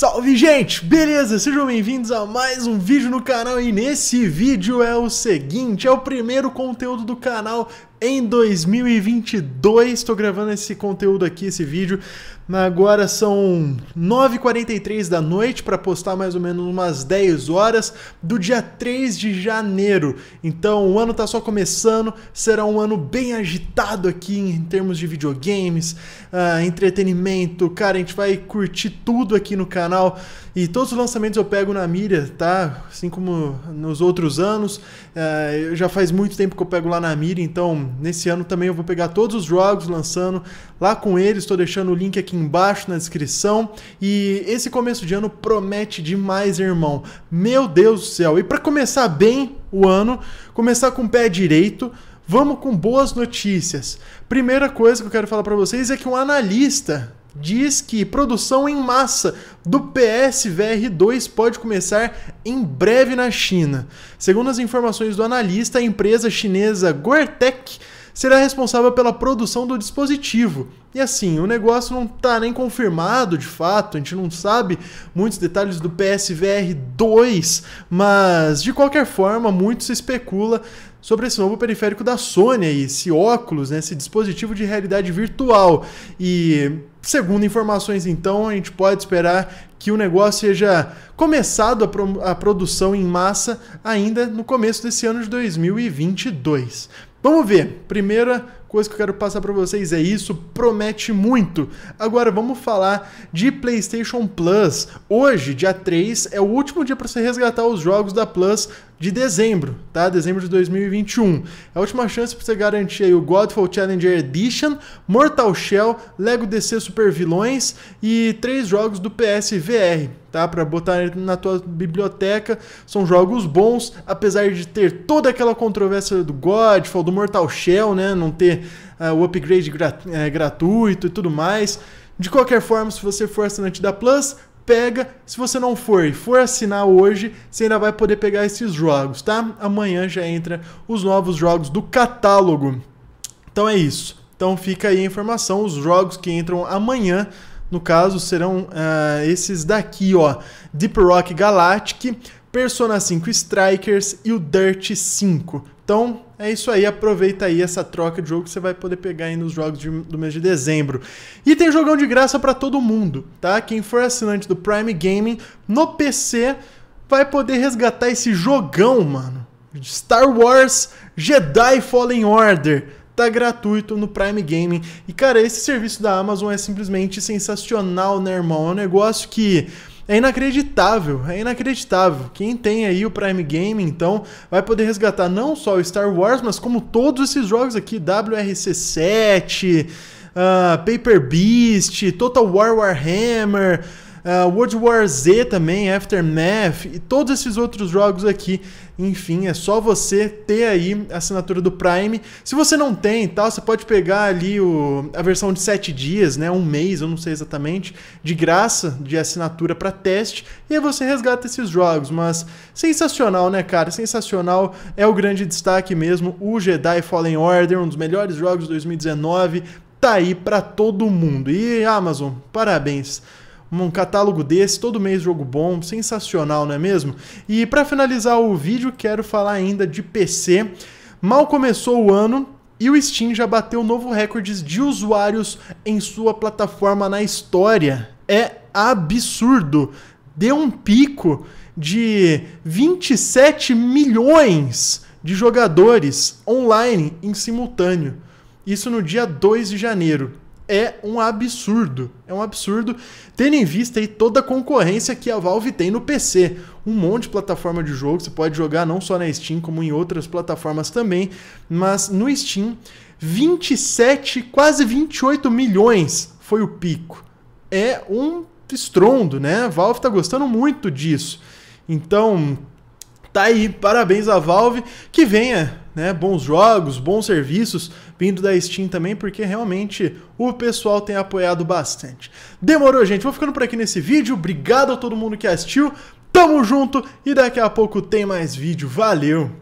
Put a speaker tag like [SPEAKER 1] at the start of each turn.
[SPEAKER 1] Salve gente, beleza? Sejam bem-vindos a mais um vídeo no canal e nesse vídeo é o seguinte, é o primeiro conteúdo do canal em 2022. Estou gravando esse conteúdo aqui, esse vídeo. Agora são 9h43 da noite para postar mais ou menos umas 10 horas do dia 3 de janeiro. Então o ano está só começando, será um ano bem agitado aqui em termos de videogames, uh, entretenimento. Cara, a gente vai curtir tudo aqui no canal e todos os lançamentos eu pego na mira, tá? Assim como nos outros anos. Uh, já faz muito tempo que eu pego lá na mira, então nesse ano também eu vou pegar todos os jogos lançando lá com eles, estou deixando o link aqui embaixo na descrição. E esse começo de ano promete demais, irmão. Meu Deus do céu. E para começar bem o ano, começar com o pé direito, vamos com boas notícias. Primeira coisa que eu quero falar para vocês é que um analista diz que produção em massa do PSVR 2 pode começar em breve na China. Segundo as informações do analista, a empresa chinesa Gortec será responsável pela produção do dispositivo. E assim, o negócio não está nem confirmado de fato, a gente não sabe muitos detalhes do PSVR 2, mas de qualquer forma, muito se especula sobre esse novo periférico da Sony, esse óculos, né, esse dispositivo de realidade virtual. E segundo informações, então, a gente pode esperar que o negócio seja começado a, pro a produção em massa ainda no começo desse ano de 2022. Vamos ver. Primeira coisa que eu quero passar para vocês é isso, promete muito. Agora vamos falar de PlayStation Plus. Hoje, dia 3, é o último dia para você resgatar os jogos da Plus de dezembro, tá? Dezembro de 2021. É A última chance para você garantir aí o Godfall Challenger Edition, Mortal Shell, Lego DC Super Vilões e três jogos do PSVR, tá? Para botar na tua biblioteca. São jogos bons, apesar de ter toda aquela controvérsia do Godfall, do Mortal Shell, né? Não ter uh, o upgrade grat é, gratuito e tudo mais. De qualquer forma, se você for assinante da Plus, pega. Se você não for e for assinar hoje, você ainda vai poder pegar esses jogos, tá? Amanhã já entra os novos jogos do catálogo. Então é isso. Então fica aí a informação, os jogos que entram amanhã no caso, serão uh, esses daqui, ó. Deep Rock Galactic, Persona 5 Strikers e o Dirt 5. Então é isso aí, aproveita aí essa troca de jogo que você vai poder pegar aí nos jogos de, do mês de dezembro. E tem jogão de graça para todo mundo, tá? Quem for assinante do Prime Gaming no PC vai poder resgatar esse jogão, mano. Star Wars Jedi Fallen Order tá gratuito no Prime Gaming. E cara, esse serviço da Amazon é simplesmente sensacional, né, irmão? É um negócio que é inacreditável, é inacreditável. Quem tem aí o Prime Game, então, vai poder resgatar não só o Star Wars, mas como todos esses jogos aqui, WRC7, uh, ah, Paper Beast, Total War Warhammer uh, World War Z também, Aftermath e todos esses outros jogos aqui. Enfim, é só você ter aí a assinatura do Prime. Se você não tem tal, tá, você pode pegar ali o, a versão de 7 dias, né? Um mês, eu não sei exatamente, de graça, de assinatura para teste, e aí você resgata esses jogos. Mas sensacional, né, cara? Sensacional. É o grande destaque mesmo. O Jedi Fallen Order, um dos melhores jogos de 2019, tá aí para todo mundo. E Amazon, parabéns um catálogo desse, todo mês jogo bom, sensacional, não é mesmo? E para finalizar o vídeo, quero falar ainda de PC. Mal começou o ano, e o Steam já bateu novo recordes de usuários em sua plataforma na história. É absurdo. Deu um pico de 27 milhões de jogadores online em simultâneo. Isso no dia 2 de janeiro é um absurdo. É um absurdo, tendo em vista aí toda a concorrência que a Valve tem no PC. Um monte de plataforma de jogo, você pode jogar não só na Steam, como em outras plataformas também, mas no Steam, 27, quase 28 milhões foi o pico. É um estrondo, né? A Valve tá gostando muito disso. Então, Tá aí, parabéns à Valve, que venha, né, bons jogos, bons serviços vindo da Steam também, porque realmente o pessoal tem apoiado bastante. Demorou, gente. Vou ficando por aqui nesse vídeo. Obrigado a todo mundo que assistiu. Tamo junto e daqui a pouco tem mais vídeo. Valeu.